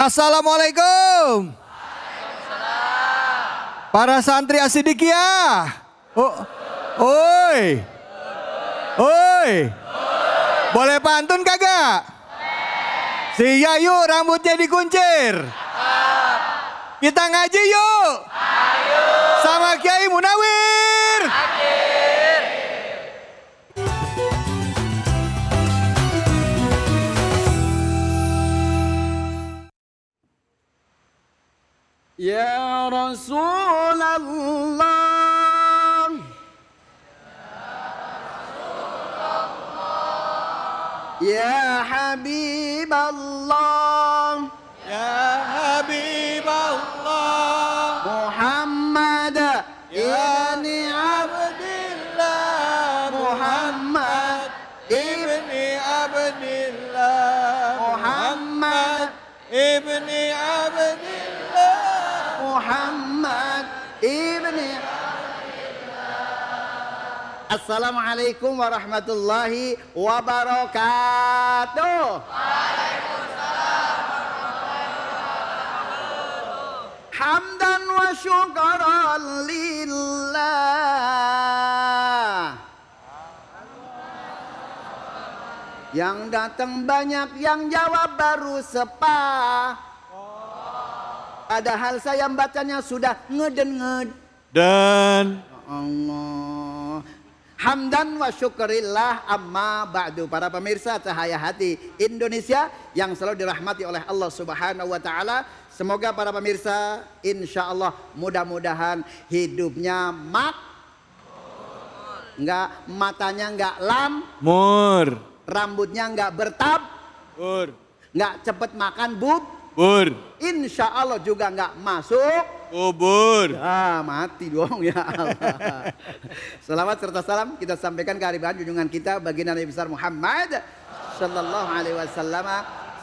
Assalamualaikum. Waalaikumsalam. Para santri asidikia. Oh, oi. Oi. Boleh pantun kagak? Si Yayu rambutnya dikuncir. Kita ngaji yuk. Sama Kiai Munawir. يا رسول الله يا حبيب الله Muhammad ibni Assalamualaikum warahmatullahi wabarakatuh. warahmatullahi wabarakatuh. Hamdan wa syukran lillah. Yang datang banyak, yang jawab baru sepah. Padahal saya bacanya sudah ngeden nged. Dan Allah. Hamdan wa syukurillah amma ba'du. Para pemirsa cahaya hati Indonesia yang selalu dirahmati oleh Allah subhanahu wa ta'ala. Semoga para pemirsa insya Allah mudah-mudahan hidupnya mak. Enggak, matanya enggak lam. Mur. Rambutnya enggak bertab. Mur. Enggak cepet makan bub. Bur. Insya Allah juga nggak masuk. Kubur. Ah, mati dong ya Allah. Selamat serta salam kita sampaikan kearifan junjungan kita bagi Nabi besar Muhammad Shallallahu Alaihi Wasallam.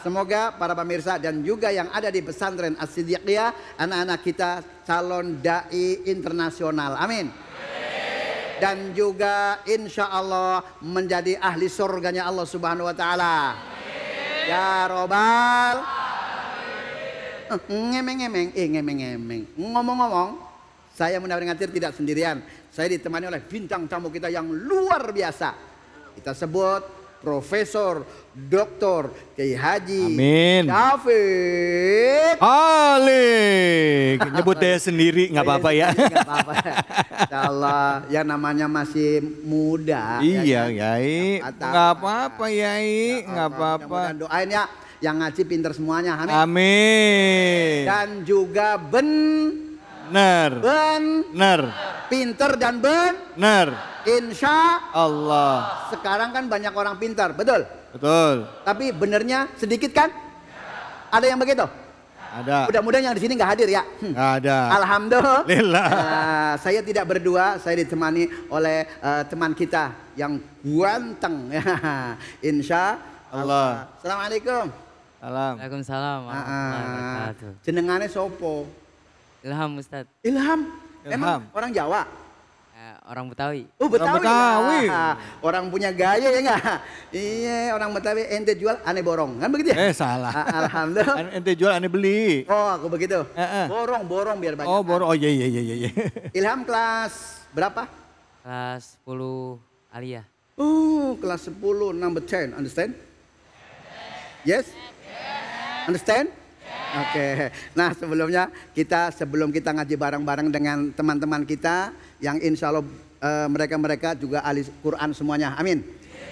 Semoga para pemirsa dan juga yang ada di pesantren as anak-anak kita calon dai internasional. Amin dan juga insya Allah menjadi ahli surganya Allah Subhanahu wa Ta'ala. Ya Robbal ngemeng-ngemeng, eh ngemeng-ngemeng. Ngomong-ngomong, saya Munawir Ngatir tidak sendirian. Saya ditemani oleh bintang tamu kita yang luar biasa. Kita sebut Profesor Doktor Kyai Haji Amin. Syafiq Ali. Nyebut deh ya. sendiri nggak apa-apa ya. Nggak apa-apa. ya yang namanya masih muda. Ya iya, kan? Yai. Nggak apa-apa, Yai. Ya nggak apa-apa. Doain ya. Yang ngaji pinter semuanya. Amin. Amin. Dan juga ben Ner. Ben. Ner. Pinter dan ben. Ner. Insya Allah. Sekarang kan banyak orang pinter betul? Betul. Tapi benernya sedikit kan? Ada yang begitu? Ada. Mudah-mudahan yang di sini nggak hadir ya. Hmm. Ada. Alhamdulillah. Uh, saya tidak berdua, saya ditemani oleh uh, teman kita yang ganteng. Insya Allah. Assalamualaikum. Assalamualaikum. Waalaikumsalam. Heeh. Ah, ah. Jenengane sopo? Ilham Ustaz. Ilham? Ilham. Emang orang Jawa? Eh, orang Betawi. Oh, Betawi. Orang Betawi. Ah, orang punya gaya ya enggak? Iya, orang Betawi ente jual aneh borong. Kan begitu ya? Eh, salah. Alhamdulillah. ente jual aneh beli. Oh, aku begitu. Eh, eh. Borong, borong biar banyak. Oh, borong. Oh, iya iya iya iya. iya. Ilham kelas berapa? Kelas 10 alia. Oh, kelas 10 number 10, understand? Yes? Understand? Oke. Okay. Nah sebelumnya kita sebelum kita ngaji bareng-bareng dengan teman-teman kita yang insya Allah mereka eh, mereka-mereka juga ahli Quran semuanya. Amin.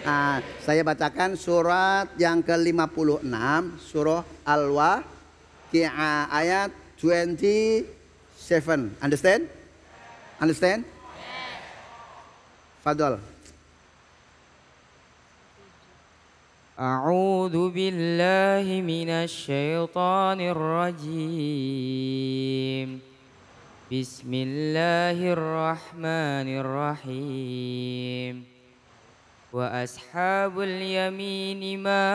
Nah, saya bacakan surat yang ke-56, surah Al-Waqi'ah ayat 27. Understand? Understand? Yes. Fadol. أعوذ بالله من الشيطان الرجيم بسم الله الرحمن الرحيم وأصحاب اليمين ما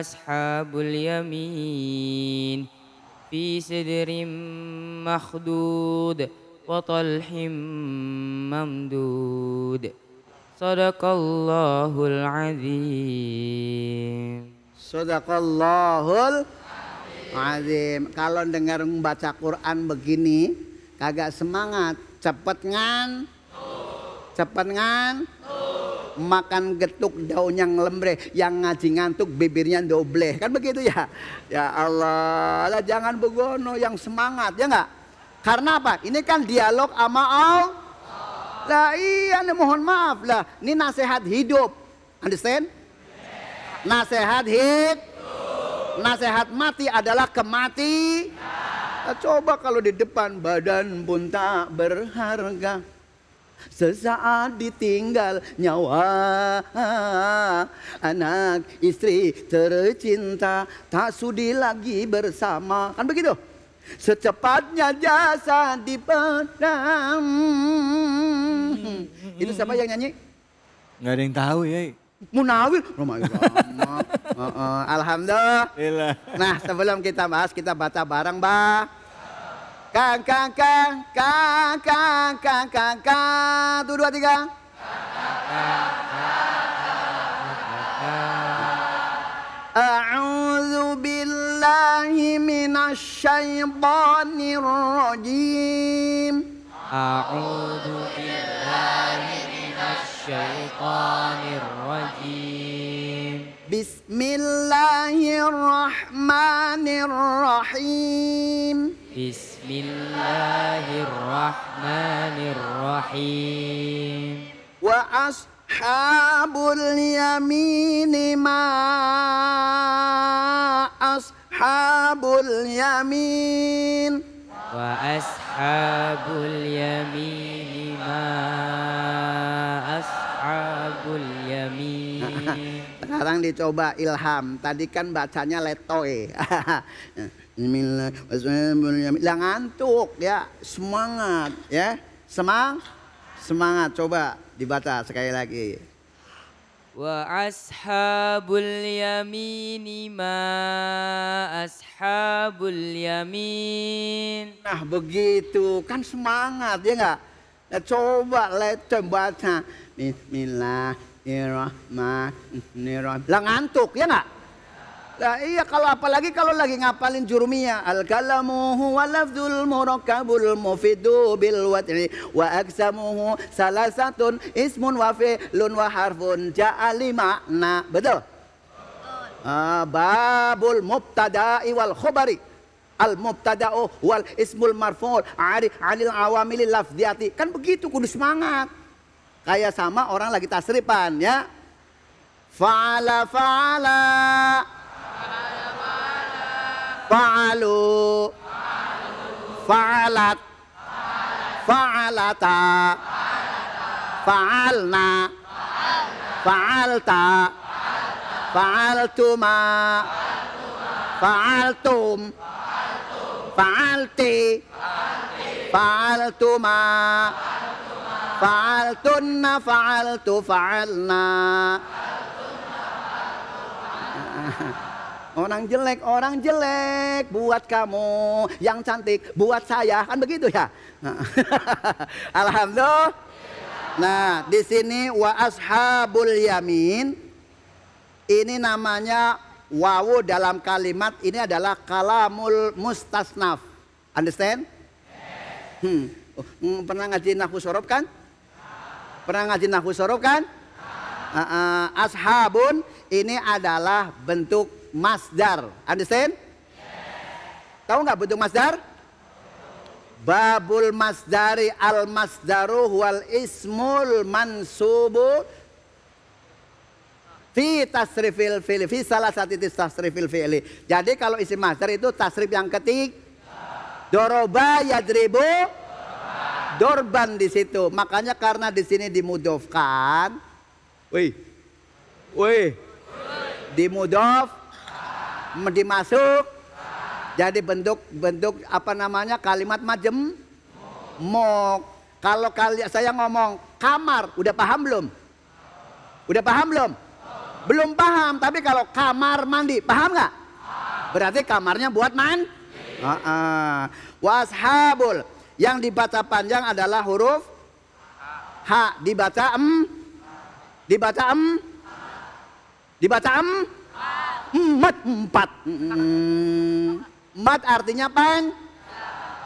أصحاب اليمين في سدر مخدود وطلح ممدود Sadaqallahul azim. Sadaqallahul azim. Kalau dengar membaca Quran begini, kagak semangat, cepet ngan. Cepet ngan. Makan getuk daun yang lembre, yang ngaji ngantuk bibirnya doble. Kan begitu ya? Ya Allah, jangan begono yang semangat, ya enggak? Karena apa? Ini kan dialog ama Allah. Lah iya nih mohon maaf lah. Ini nasihat hidup. Understand? Nasihat hidup. Nasihat mati adalah kemati. Nah, coba kalau di depan badan pun tak berharga. Sesaat ditinggal nyawa Anak istri tercinta Tak sudi lagi bersama Kan begitu? Secepatnya jasa di pedang. Hmm. Itu siapa yang nyanyi? Gak ada yang tahu ya. Munawir. Oh my God. Uh, uh, uh. Alhamdulillah. Nah sebelum kita bahas kita baca bareng mbak. Kang kang kang kang kang kang kang kang. Tuh dua tiga. Kang, kang, kang. الشيطان الرجيم أعوذ بالله من الشيطان الرجيم بسم الله الرحمن الرحيم بسم الله الرحمن الرحيم وأصحاب اليمين ما ashabul yamin wa ashabul yamin ma ashabul yamin sekarang dicoba ilham tadi kan bacanya letoe eh. Bismillahirrahmanirrahim. ngantuk ya semangat ya semang semangat coba dibaca sekali lagi Wa Ashabul اليمين Ma Ashabul Yamin nah begitu kan semangat ya enggak nah, ya, coba lah coba Bismillahirrahmanirrahim lah ngantuk ya enggak Nah, iya kalau apalagi kalau lagi ngapalin jurumia al kalamuhu lafzul murakkabul mufidu bil watni wa aksamuhu salasatun ismun wa fi'lun wa harfun li makna. Betul? Ah, babul mubtada'i wal khobari al mubtada'u wal ismul marfu' ari anil awamil lafziyati. Kan begitu kudu semangat. Kayak sama orang lagi tasripan ya. Fa'ala fa'ala fa'alu fa'alat fa'alata fa'alna fa'alta fa'altuma fa'altum fa'alti fa'altuma fa'altunna fa'altu fa'alna Orang jelek, orang jelek buat kamu. Yang cantik buat saya. Kan begitu ya? Nah. Alhamdulillah. Nah, di sini wa ashabul yamin ini namanya wawu dalam kalimat ini adalah kalamul mustasnaf. Understand? Hmm. Oh, mm, pernah ngaji nahwu sorob kan? Pernah ngaji nahwu sorob kan? Uh, uh, ashabun ini adalah bentuk masdar. Understand? Yes. Tahu nggak bentuk masdar? Babul masdari al masdaru wal ismul mansubu fi tasrifil fi'li fi salah satu tasrifil fi'li. Jadi kalau isi masdar itu tasrif yang ketik doroba yadribu dorban di situ. Makanya karena di sini dimudofkan. Wih. Wih. Dimudof dimasuk jadi bentuk-bentuk apa namanya kalimat majem mok kalau kalian saya ngomong kamar udah paham belum udah paham belum belum paham tapi kalau kamar mandi paham nggak berarti kamarnya buat man uh -uh. washabul yang dibaca panjang adalah huruf H dibaca m dibaca m dibaca m Empat. Empat. Mm. Empat artinya pen.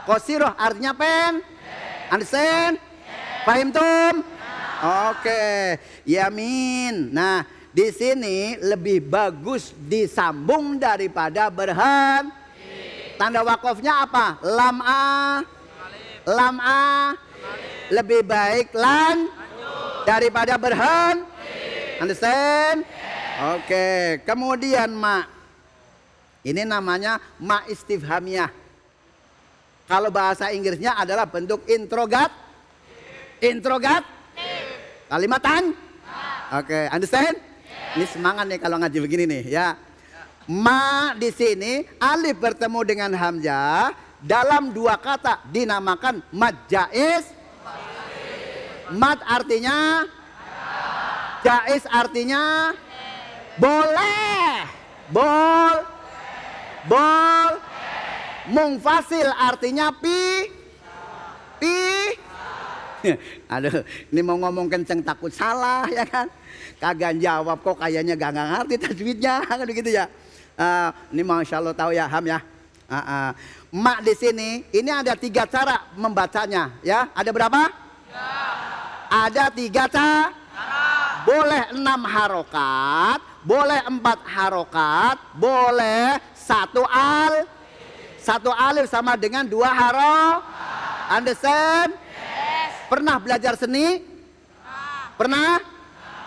Kosiroh artinya pen. Understand? Paham tum? Oke. Yamin. Nah di sini lebih bagus disambung daripada berhan. Tanda wakofnya apa? Lam a. Lam a. Lebih baik lan daripada berhan. Understand? Oke, kemudian mak. Ini namanya ma istifhamiyah. Kalau bahasa Inggrisnya adalah bentuk introgat. Introgat. Kalimatan. Oke, understand? Ini semangat nih kalau ngaji begini nih ya. Ma di sini alif bertemu dengan hamzah dalam dua kata dinamakan mad jaiz. Mad artinya jaiz artinya boleh. Bol. Bol. fasil artinya pi. Pi. Aduh, ini mau ngomong kenceng takut salah ya kan. Kagak jawab kok kayaknya gak, gak ngerti tajwidnya kan begitu ya. Uh, ini masya Allah tahu ya Ham ya. Uh, uh. Mak di sini, ini ada tiga cara membacanya ya. Ada berapa? Ya. Ada tiga cara. Boleh enam harokat, boleh empat harokat, boleh satu al, satu alif sama dengan dua haro. Understand? Yes. Pernah belajar seni? Pernah?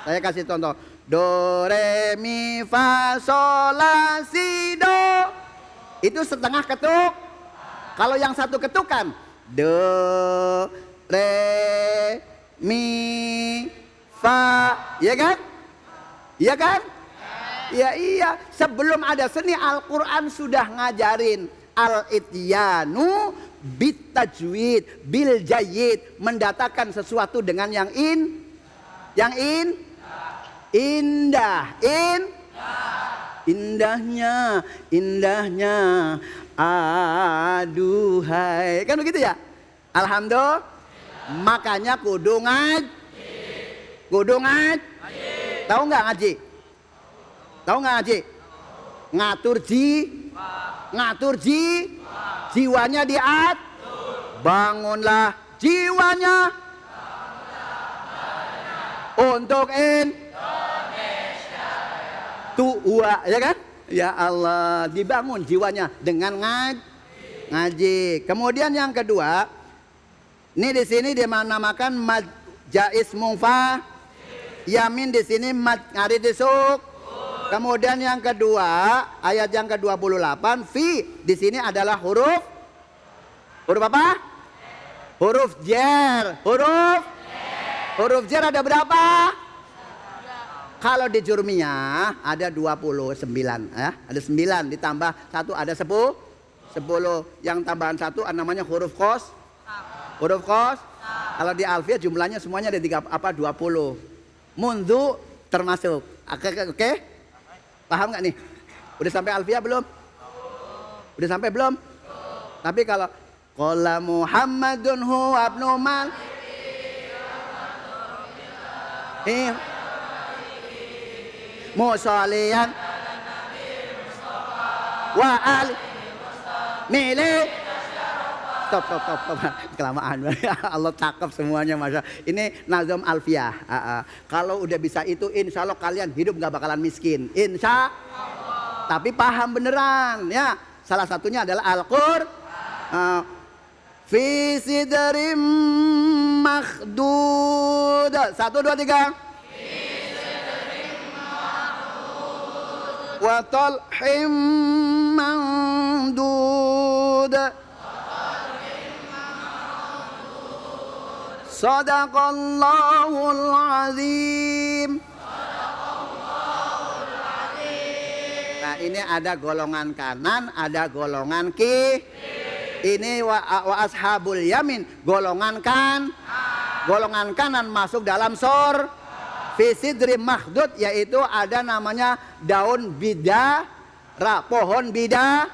Saya kasih contoh. Do re mi fa sol la si do. Itu setengah ketuk. Kalau yang satu ketukan do re mi fa, ya kan? Iya kan? Ya iya, sebelum ada seni Al-Qur'an sudah ngajarin al-ityanu bitajwid bil mendatakan sesuatu dengan yang in yang in indah in indahnya indahnya aduhai kan begitu ya alhamdulillah makanya kudu ngaji kudu ngaji tahu nggak ngaji Tahu nggak Haji? Ngatur ji, ngatur ji, jiwanya diat, bangunlah jiwanya untuk in tua ya kan ya Allah dibangun jiwanya dengan ngaji. ngaji kemudian yang kedua ini di sini dinamakan mad jais Mufa, yamin di sini mat ngari disuk Kemudian yang kedua, ayat yang ke-28, fi di sini adalah huruf huruf apa? Huruf jer. Huruf Huruf jer ada berapa? Kalau di Jurmiyah ada 29 ya. Ada 9 ditambah satu ada 10. 10 yang tambahan satu ah, namanya huruf kos. Huruf kos. Kalau di Alfiah jumlahnya semuanya ada 3 apa 20. Mundu termasuk. Oke, oke. Paham nggak nih? Udah sampai Alfia belum? Udah sampai belum? Tapi kalau Qala Muhammadun huwa abnu mal iya. Musalian Wa al Milih top, top, top, top. Kelamaan. Allah cakep semuanya masa. Ini Nazom Alfiah. Uh, uh. Kalau udah bisa itu insya Allah kalian hidup nggak bakalan miskin. Insya Allah. Tapi paham beneran ya. Salah satunya adalah Al-Qur. Uh, ah. dari sidrim Satu, dua, tiga. Wa talhim mandud. Sadaqallahul azim. Nah, ini ada golongan kanan, ada golongan ki. Ini wa, wa ashabul yamin, golongan kan. Golongan kanan masuk dalam sor. Fisidri mahdud yaitu ada namanya daun bidara, pohon bida.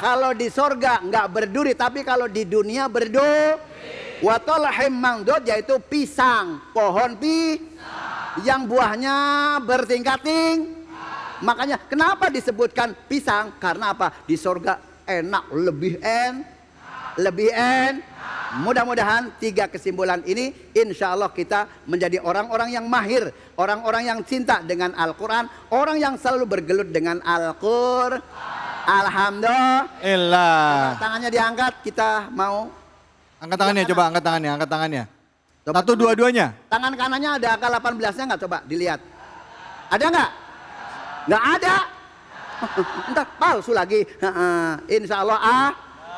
Kalau di sorga nggak berduri, tapi kalau di dunia berduri Watolahim mangdod yaitu pisang, pohon pi yang buahnya bertingkat Makanya kenapa disebutkan pisang? Karena apa? Di sorga enak, lebih en, lebih en. Mudah-mudahan tiga kesimpulan ini insya Allah kita menjadi orang-orang yang mahir. Orang-orang yang cinta dengan Al-Quran. Orang yang selalu bergelut dengan Al-Qur. Alhamdulillah. Tangannya diangkat kita mau Angkat tangannya, iya, coba angkat tangannya, angkat tangannya. Coba Satu dua-duanya. Tangan kanannya ada angka 18-nya nggak? Coba dilihat. Ada nggak? Nggak ada. Entah, palsu lagi. Insya Allah ah,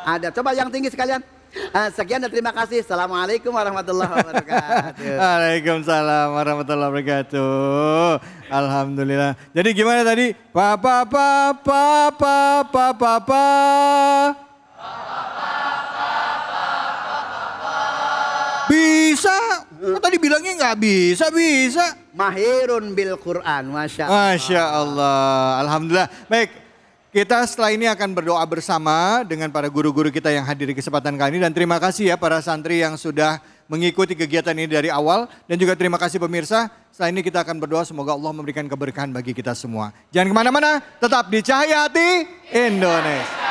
ada. Coba yang tinggi sekalian. Eh, sekian dan terima kasih. Assalamualaikum warahmatullahi wabarakatuh. Waalaikumsalam warahmatullahi wabarakatuh. Alhamdulillah. Jadi gimana tadi? Papa Papa Papa Papa pa pa. pa. Bisa. Kok tadi bilangnya nggak bisa, bisa. Mahirun bil Quran, Masya Allah. Masya Allah. Alhamdulillah. Baik, kita setelah ini akan berdoa bersama dengan para guru-guru kita yang hadir di kesempatan kali ini. Dan terima kasih ya para santri yang sudah mengikuti kegiatan ini dari awal. Dan juga terima kasih pemirsa. Setelah ini kita akan berdoa semoga Allah memberikan keberkahan bagi kita semua. Jangan kemana-mana, tetap di Cahaya Hati Indonesia.